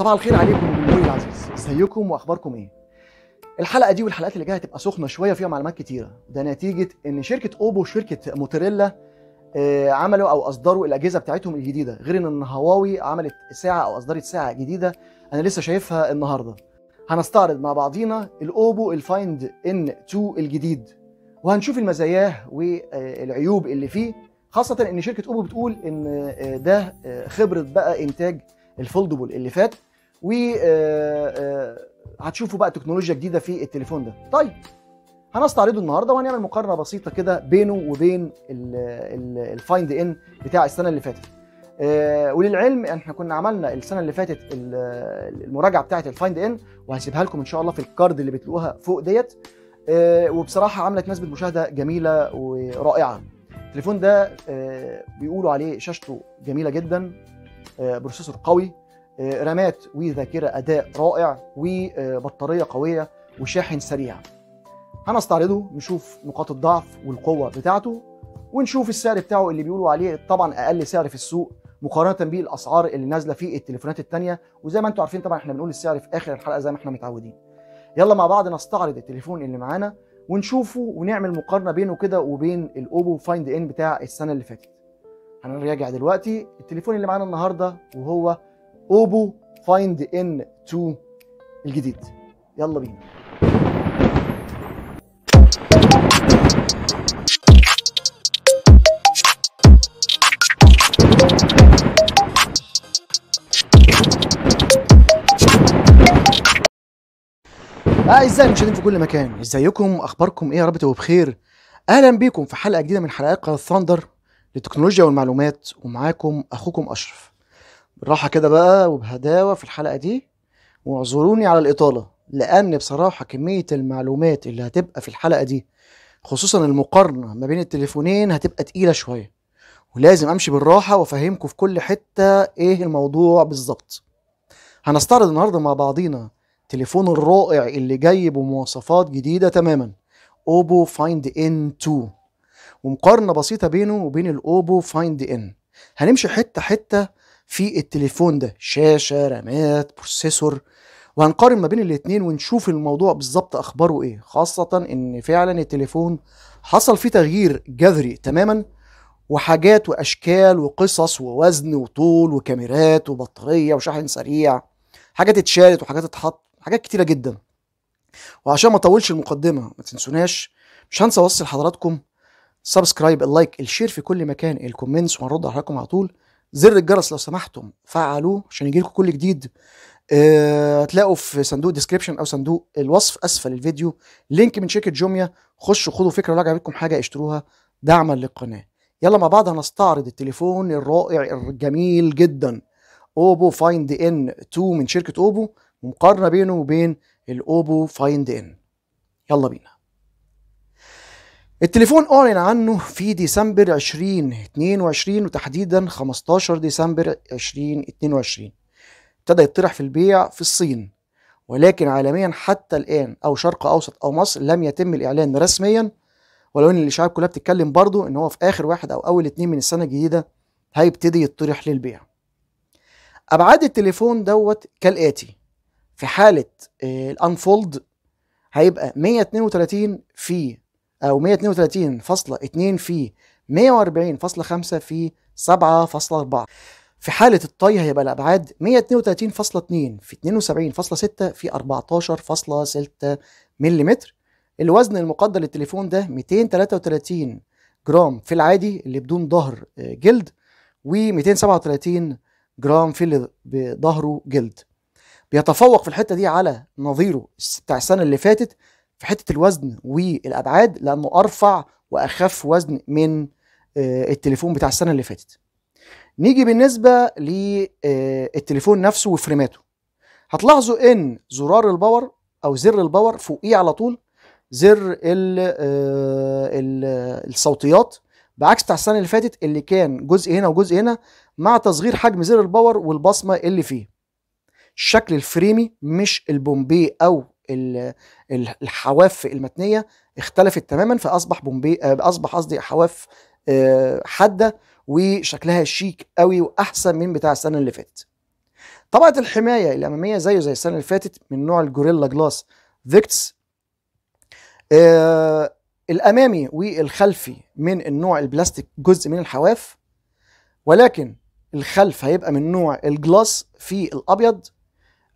صباح الخير عليكم جمهوري العزيز ازيكم واخباركم ايه الحلقه دي والحلقات اللي جايه هتبقى سخنه شويه فيها معلومات كتيره ده نتيجه ان شركه اوبو وشركه موتوريلا آه، عملوا او اصدروا الاجهزه بتاعتهم الجديده غير ان هواوي عملت ساعه او اصدرت ساعه جديده انا لسه شايفها النهارده هنستعرض مع بعضينا الاوبو الفايند ان 2 الجديد وهنشوف المزاياه والعيوب اللي فيه خاصه ان شركه اوبو بتقول ان آه، ده آه، خبره بقى انتاج الفولدبل اللي فات و آه، آه، هتشوفوا بقى تكنولوجيا جديده في التليفون ده طيب هنستعرضه النهارده وهنعمل مقارنه بسيطه كده بينه وبين الفايند ان بتاع السنه اللي فاتت آه، وللعلم احنا كنا عملنا السنه اللي فاتت المراجعه بتاعه الفايند ان وهسيبها لكم ان شاء الله في الكارد اللي بتلاقوها فوق ديت وبصراحه عملت نسبه مشاهده جميله ورائعه التليفون ده بيقولوا عليه شاشته جميله جدا بروسيسور قوي آه، رامات وذاكره اداء رائع وبطاريه قويه وشاحن سريع هنستعرضه نشوف نقاط الضعف والقوه بتاعته ونشوف السعر بتاعه اللي بيقولوا عليه طبعا اقل سعر في السوق مقارنه بالاسعار اللي نازله في التليفونات الثانيه وزي ما انتم عارفين طبعا احنا بنقول السعر في اخر الحلقه زي ما احنا متعودين يلا مع بعض نستعرض التليفون اللي معانا ونشوفه ونعمل مقارنه بينه كده وبين الاوبو فايند ان بتاع السنه اللي فاتت هنراجع دلوقتي التليفون اللي معانا النهارده وهو اوبو فايند ان 2 الجديد يلا بينا اعزائي المشاهدين في كل مكان ازيكم اخباركم ايه يا رب تبقوا بخير اهلا بيكم في حلقه جديده من حلقات قناه ثاندر للتكنولوجيا والمعلومات ومعاكم اخوكم اشرف بالراحه كده بقى وبهداوه في الحلقه دي واعذروني على الاطاله لان بصراحه كميه المعلومات اللي هتبقى في الحلقه دي خصوصا المقارنه ما بين التليفونين هتبقى تقيله شويه ولازم امشي بالراحه وافهمكم في كل حته ايه الموضوع بالظبط هنستعرض النهارده مع بعضينا تليفون الرائع اللي جاي بمواصفات جديده تماما اوبو فايند ان 2 ومقارنه بسيطه بينه وبين الاوبو فايند ان هنمشي حته حته في التليفون ده شاشه رامات بروسيسور وهنقارن ما بين الاتنين ونشوف الموضوع بالظبط اخباره ايه خاصه ان فعلا التليفون حصل فيه تغيير جذري تماما وحاجات واشكال وقصص ووزن وطول وكاميرات وبطاريه وشحن سريع حاجات اتشالت وحاجات اتحط حاجات كتيره جدا وعشان ما اطولش المقدمه ما تنسوناش مش هنسى اوصل لحضراتكم سبسكرايب اللايك الشير في كل مكان الكومنتس وهنرد على حضراتكم على طول زر الجرس لو سمحتم فعلوه عشان يجي لكم كل جديد آه، هتلاقوا في صندوق الديسكريبشن او صندوق الوصف اسفل الفيديو لينك من شركه جوميا خشوا خدوا فكره لو عجبتكم حاجه اشتروها دعما للقناه يلا مع بعض هنستعرض التليفون الرائع الجميل جدا اوبو فايند ان 2 من شركه اوبو ومقارنه بينه وبين الاوبو فايند ان يلا بينا التليفون أعلن عنه في ديسمبر 2022 وتحديدا 15 ديسمبر 2022 ابتدى يطرح في البيع في الصين ولكن عالميا حتى الآن أو شرق أوسط أو مصر لم يتم الإعلان رسميا ولو إن الإشاعات كلها بتتكلم برضه إن هو في آخر واحد أو أول اتنين من السنة الجديدة هيبتدي يطرح للبيع أبعاد التليفون دوت كالآتي في حالة آه، الأنفولد هيبقى 132 في او 132.2 في 140.5 في 7.4 في حالة الطي هيبقى الأبعاد 132.2 في 72.6 في 14.6 ملم الوزن المقدر للتليفون ده 233 جرام في العادي اللي بدون ظهر آه، جلد و237 جرام في اللي بظهره جلد بيتفوق في الحتة دي على نظيره بتاع السنة اللي فاتت في حته الوزن والابعاد لانه ارفع واخف وزن من آه، التليفون بتاع السنه اللي فاتت نيجي بالنسبه للتليفون آه، نفسه وفريماته هتلاحظوا ان زرار الباور او زر الباور فوقيه على طول زر الـ آه، الـ الصوتيات بعكس بتاع السنه اللي فاتت اللي كان جزء هنا وجزء هنا مع تصغير حجم زر الباور والبصمه اللي فيه الشكل الفريمي مش البومبي او الحواف المتنيه اختلفت تماما فاصبح بومبي اصبح قصدي حواف آه، حاده وشكلها شيك قوي واحسن من بتاع السنه اللي فاتت طبقه الحمايه الاماميه زيه زي السنه اللي فاتت من نوع الجوريلا جلاس فيكتس آه الامامي والخلفي من النوع البلاستيك جزء من الحواف ولكن الخلف هيبقى من نوع الجلاس في الابيض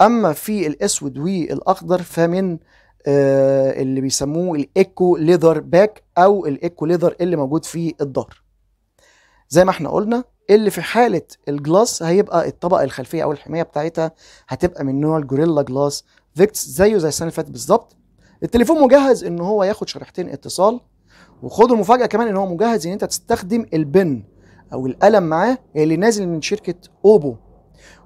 اما في الاسود والاخضر فمن آه اللي بيسموه الايكو ليذر باك او الايكو ليذر اللي موجود في الظهر زي ما احنا قلنا اللي في حاله الجلاس هيبقى الطبقه الخلفيه او الحمايه بتاعتها هتبقى من نوع الجوريلا جلاس فيكس زيه زي السنه اللي فاتت بالظبط التليفون مجهز ان هو ياخد شريحتين اتصال وخدوا المفاجاه كمان ان هو مجهز ان انت تستخدم البن او القلم معاه اللي نازل من شركه اوبو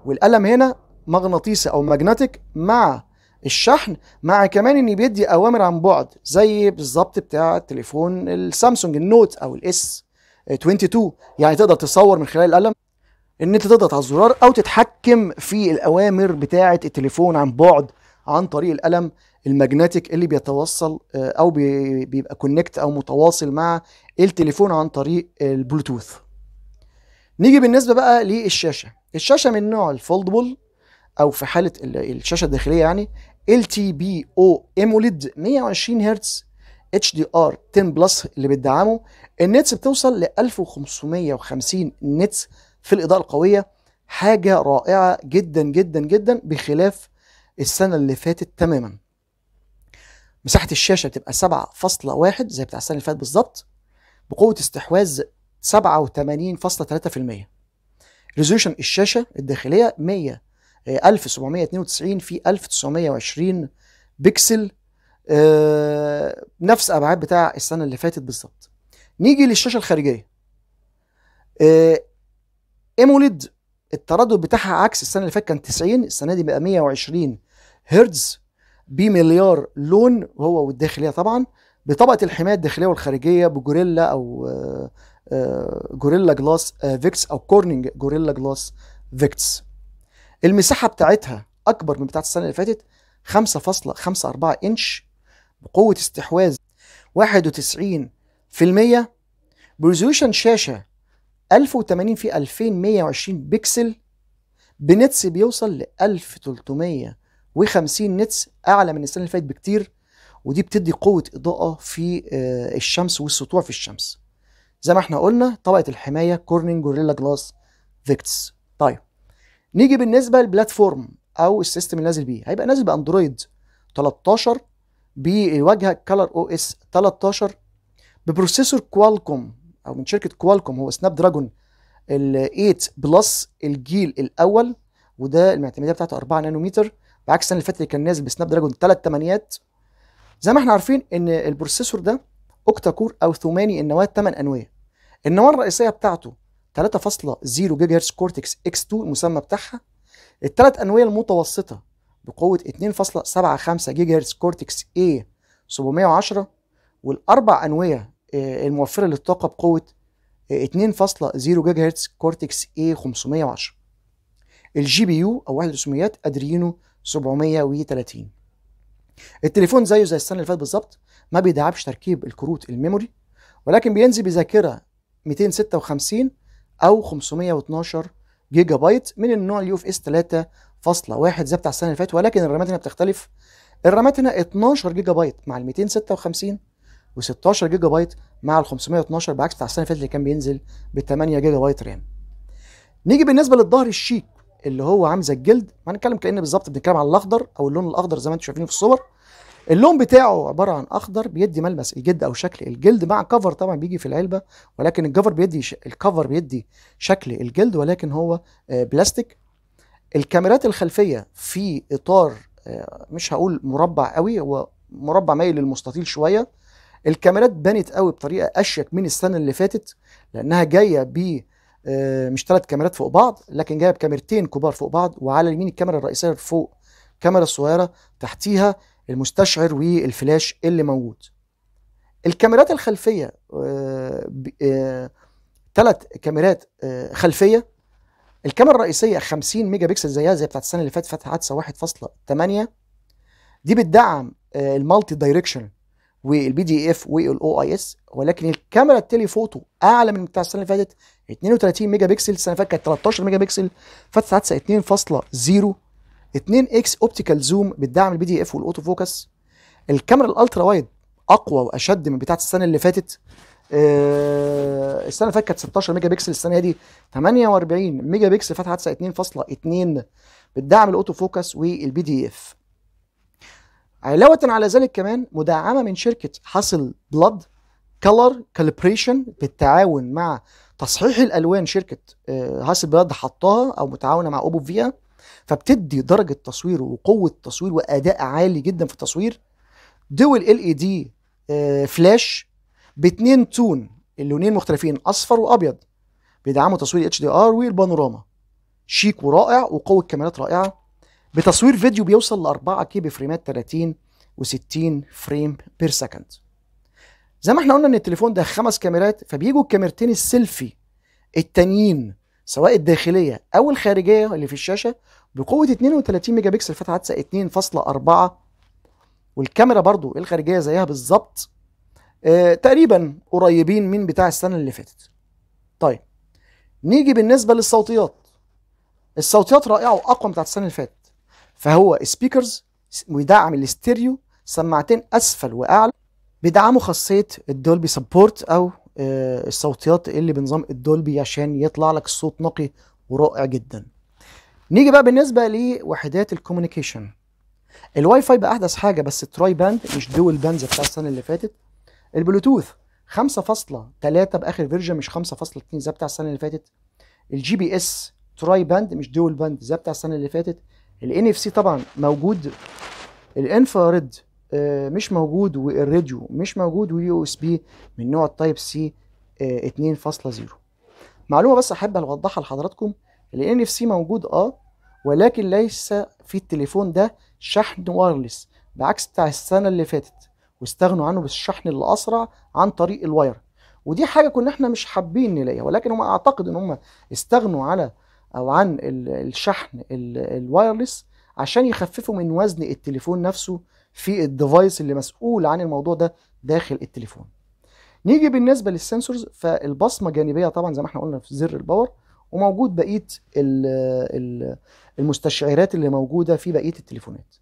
والقلم هنا مغناطيسي او ماجنتيك مع الشحن مع كمان ان بيدي اوامر عن بعد زي بالظبط بتاع التليفون السامسونج النوت او الاس 22 يعني تقدر تصور من خلال القلم ان انت تضغط على الزرار او تتحكم في الاوامر بتاعه التليفون عن بعد عن طريق القلم الماجنتيك اللي بيتوصل آه، او بيبقى كونكت او متواصل مع التليفون عن طريق البلوتوث نيجي بالنسبه بقى للشاشه الشاشه من نوع الفولدبل او في حاله الشاشه الداخليه يعني ال تي بي او اموليد 120 هرتز اتش دي ار 10 بلس اللي بتدعمه النتس بتوصل ل 1550 نتس في الاضاءه القويه حاجه رائعه جدا جدا جدا بخلاف السنه اللي فاتت تماما مساحه الشاشه بتبقى 7.1 زي بتاع السنه اللي فاتت بالظبط بقوه استحواذ 87.3% ريزولوشن الشاشه الداخليه 100 1792 آه، في 1920 بكسل آه، نفس ابعاد بتاع السنه اللي فاتت بالظبط نيجي للشاشه الخارجيه ايموليد آه، التردد بتاعها عكس السنه اللي فاتت كان 90 السنه دي بقى 120 هرتز بمليار لون هو والداخليه طبعا بطبقه الحمايه الداخليه والخارجيه بجوريلا او جوريلا جلاس فيكس او كورنينج جوريلا جلاس فيكس المساحه بتاعتها اكبر من بتاعت السنه اللي فاتت 5.54 انش بقوه استحواذ 91% بريزولوشن شاشه 1080 في 2120 بكسل بنتس بيوصل ل 1350 نتس اعلى من السنه اللي فاتت بكتير ودي بتدي قوه اضاءه في آه، الشمس والسطوع في الشمس زي ما احنا قلنا طبقه الحمايه كورنينج جوريلا جلاس فيكتس طيب نيجي بالنسبه للبلاتفورم او السيستم اللي نازل بيه هيبقى نازل باندرويد 13 بواجهه كلر او اس 13 ببروسيسور كوالكوم او من شركه كوالكوم هو سناب دراجون ال 8 بلس الجيل الاول وده المعتمديه بتاعته 4 نانومتر بعكس السنه اللي فاتت اللي كان نازل بسناب دراجون 3 ثمانيات زي ما احنا عارفين ان البروسيسور ده اوكتا كور او ثماني النواه 8 انويه النواه الرئيسيه بتاعته 3.0 جيجا هرتز كورتكس اكس 2 المسمى بتاعها الثلاث انويه المتوسطه بقوه 2.75 جيجا هرتز كورتكس اي 710 والاربع انويه آه، الموفره للطاقه بقوه 2.0 جيجا هرتز كورتكس اي 510 الجي بي يو او واحد رسوميات ادرينو 730 التليفون زيه زي السنه اللي فاتت بالظبط ما بيدعمش تركيب الكروت الميموري ولكن بينزل بذاكره 256 او 512 جيجا بايت من النوع اليو اف اس 3.1 زي بتاع السنه اللي فاتت ولكن الرامات هنا بتختلف الرامات هنا 12 جيجا بايت مع ال 256 و16 جيجا بايت مع ال 512 بعكس بتاع السنه اللي فاتت اللي كان بينزل ب 8 جيجا بايت رام نيجي بالنسبه للظهر الشيك اللي هو عامل زي الجلد هنتكلم كأن بالظبط بنتكلم على الاخضر او اللون الاخضر زي ما انتم شايفينه في الصور اللون بتاعه عباره عن اخضر بيدي ملمس الجلد او شكل الجلد مع كفر طبعا بيجي في العلبه ولكن الكفر بيدي ش... الكفر بيدي شكل الجلد ولكن هو آه، بلاستيك الكاميرات الخلفيه في اطار آه، مش هقول مربع قوي هو مربع مايل للمستطيل شويه الكاميرات بنت قوي بطريقه اشيك من السنه اللي فاتت لانها جايه ب آه، مش ثلاث كاميرات فوق بعض لكن جايه بكاميرتين كبار فوق بعض وعلى اليمين الكاميرا الرئيسيه فوق الكاميرا الصغيره تحتيها المستشعر والفلاش اللي موجود الكاميرات الخلفيه ثلاث آه، آه، كاميرات آه، خلفيه الكاميرا الرئيسيه 50 ميجا بكسل زيها زي بتاعت السنه اللي فاتت فاتحه عدسه 1.8 دي بتدعم المالتي دايركشن والبي دي اف والاو اي اس ولكن الكاميرا التلي فوتو اعلى من بتاع السنه اللي فاتت 32 ميجا بكسل السنه اللي فاتت كانت 13 ميجا بكسل فاتحه عدسه 2.0 2 اكس اوبتيكال زوم بتدعم البي دي اف والاوتو فوكس الكاميرا الالترا وايد اقوى واشد من بتاعه السنه اللي فاتت آه، السنه اللي فاتت كانت 16 ميجا بكسل السنه دي 48 ميجا بكسل فتحه حادثه 2.2 بتدعم الاوتو فوكس والبي دي اف علاوه على ذلك كمان مدعمه من شركه حاصل بلاد كلر كالبريشن بالتعاون مع تصحيح الالوان شركه هاسل آه، بلاد حطاها او متعاونه مع اوبو فيا فبتدي درجه تصوير وقوه تصوير واداء عالي جدا في التصوير دول ال e اي آه، دي فلاش باتنين تون اللونين مختلفين اصفر وابيض بيدعموا تصوير اتش دي ار والبانوراما شيك ورائع وقوه كاميرات رائعه بتصوير فيديو بيوصل ل 4 كي بفريمات 30 و60 فريم بير سكند زي ما احنا قلنا ان التليفون ده خمس كاميرات فبيجوا الكاميرتين السيلفي التانيين سواء الداخليه او الخارجيه اللي في الشاشه بقوه 32 ميجا بكسل فتحه حادثه 2.4 والكاميرا برضو الخارجيه زيها بالظبط آه، تقريبا قريبين من بتاع السنه اللي فاتت طيب نيجي بالنسبه للصوتيات الصوتيات رائعه واقوى بتاعت السنه اللي فاتت فهو سبيكرز ويدعم الاستيريو سماعتين اسفل واعلى بيدعموا خاصيه الدولبي سبورت او آه، الصوتيات اللي بنظام الدولبي عشان يطلع لك الصوت نقي ورائع جدا نيجي بقى بالنسبه لوحدات الكوميونيكيشن الواي فاي بقى احدث حاجه بس التراي باند مش دول باند زي بتاع السنه اللي فاتت البلوتوث 5.3 باخر فيرجن مش 5.2 زي بتاع السنه اللي فاتت الجي بي اس تراي باند مش دول باند زي بتاع السنه اللي فاتت الان اف سي طبعا موجود الانفراريد آه، مش موجود والراديو مش موجود واليو اس بي من نوع التايب سي 2.0 معلومه بس احب اوضحها لحضراتكم الان اف سي موجود اه ولكن ليس في التليفون ده شحن وايرلس بعكس بتاع السنه اللي فاتت واستغنوا عنه بالشحن اللي اسرع عن طريق الواير ودي حاجه كنا احنا مش حابين نلاقيها ولكن هم اعتقد ان هم استغنوا على او عن الشحن الوايرلس عشان يخففوا من وزن التليفون نفسه في الديفايس اللي مسؤول عن الموضوع ده داخل التليفون نيجي بالنسبه للسنسورز فالبصمه جانبيه طبعا زي ما احنا قلنا في زر الباور وموجود بقيه المستشعرات اللي موجوده في بقيه التليفونات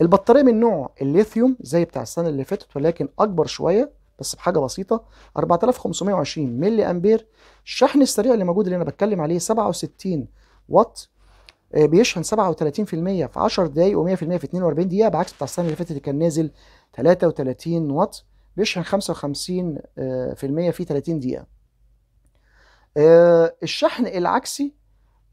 البطاريه من نوع الليثيوم زي بتاع السنه اللي فاتت ولكن اكبر شويه بس بحاجه بسيطه 4520 ملي امبير الشحن السريع اللي موجود اللي انا بتكلم عليه 67 واط آه، بيشحن 37% في 10 دقايق و100% في 42 دقيقه بعكس بتاع السنه اللي فاتت اللي كان نازل 33 واط بيشحن 55% آه، في 30 دقيقه آه، الشحن العكسي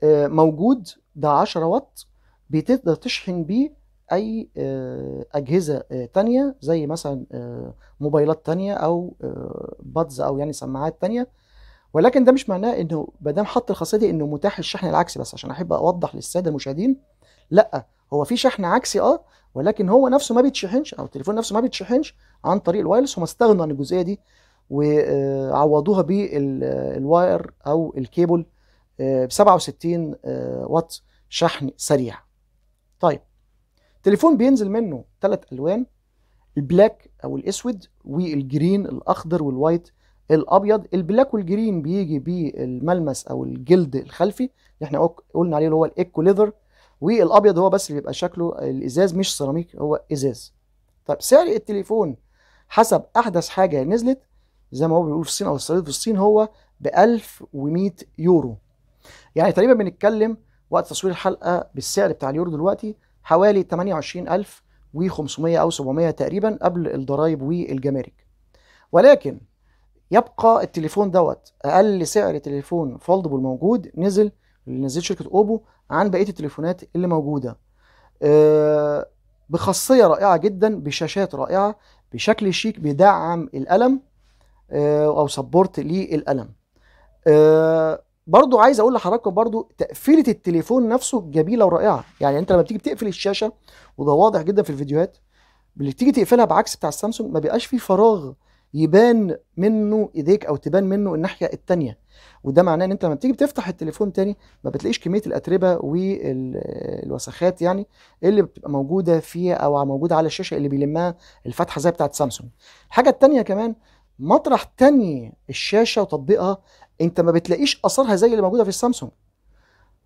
آه، موجود ده 10 واط بتقدر تشحن بيه اي آه، اجهزه تانية زي مثلا موبايلات تانية او بادز او يعني سماعات تانية ولكن ده مش معناه انه ما دام حط الخاصيه دي انه متاح الشحن العكسي بس عشان احب اوضح للساده المشاهدين لا هو في شحن عكسي اه ولكن هو نفسه ما بيتشحنش او التليفون نفسه ما بيتشحنش عن طريق الوايرلس هم استغنوا عن الجزئيه دي وعوضوها بالواير او الكيبل آه، ب 67 آه، واط شحن سريع طيب تليفون بينزل منه ثلاث الوان البلاك او الاسود والجرين الاخضر والوايت الابيض البلاك والجرين بيجي بالملمس او الجلد الخلفي اللي احنا قلنا عليه اللي هو الايكو ليذر والابيض هو بس اللي بيبقى شكله الازاز مش سيراميك هو ازاز طيب سعر التليفون حسب احدث حاجه نزلت زي ما هو بيقول في الصين او الصعيد في الصين هو ب 1100 يورو يعني تقريبا بنتكلم وقت تصوير الحلقه بالسعر بتاع اليورو دلوقتي حوالي 28500 او 700 تقريبا قبل الضرايب والجمارك ولكن يبقى التليفون دوت اقل سعر تليفون فولدبل موجود نزل نزلت شركه اوبو عن بقيه التليفونات اللي موجوده أه بخاصيه رائعه جدا بشاشات رائعه بشكل شيك بيدعم القلم آه، او سبورت للالم آه، برضو عايز اقول لحضراتكم برضو تقفيله التليفون نفسه جميله ورائعه يعني انت لما بتيجي بتقفل الشاشه وده واضح جدا في الفيديوهات اللي بتيجي تقفلها بعكس بتاع السامسونج ما بيبقاش فيه فراغ يبان منه ايديك او تبان منه الناحيه الثانيه وده معناه ان انت لما بتيجي بتفتح التليفون تاني ما بتلاقيش كميه الاتربه والوسخات يعني اللي بتبقى موجوده فيها او موجوده على الشاشه اللي بيلمها الفتحه زي بتاعه سامسونج الحاجه الثانيه كمان مطرح تاني الشاشه وتطبيقها انت ما بتلاقيش اثرها زي اللي موجوده في السامسونج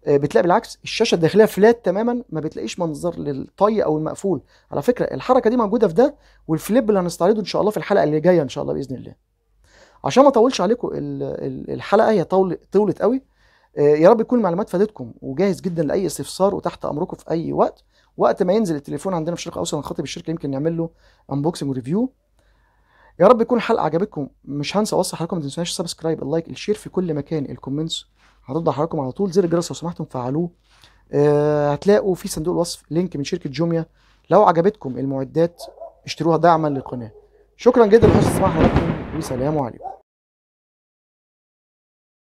آه، بتلاقي بالعكس الشاشه الداخليه فلات تماما ما بتلاقيش منظر للطي او المقفول على فكره الحركه دي موجوده في ده والفليب اللي هنستعرضه ان شاء الله في الحلقه اللي جايه ان شاء الله باذن الله عشان ما اطولش عليكم الحلقه هي طولت قوي آه، يا رب تكون المعلومات فادتكم وجاهز جدا لاي استفسار وتحت امركم في اي وقت وقت ما ينزل التليفون عندنا في الشرق الاوسط هنخاطب الشركه يمكن نعمل له انبوكسنج وريفيو يا رب يكون الحلقه عجبتكم مش هنسى اوصي حضراتكم ما تنسوناش السبسكرايب اللايك الشير في كل مكان الكومنتس على حضراتكم على طول زر الجرس لو سمحتم فعلوه آه هتلاقوا في صندوق الوصف لينك من شركه جوميا لو عجبتكم المعدات اشتروها دعما للقناه شكرا جدا لحسن سماع حضراتكم وسلام عليكم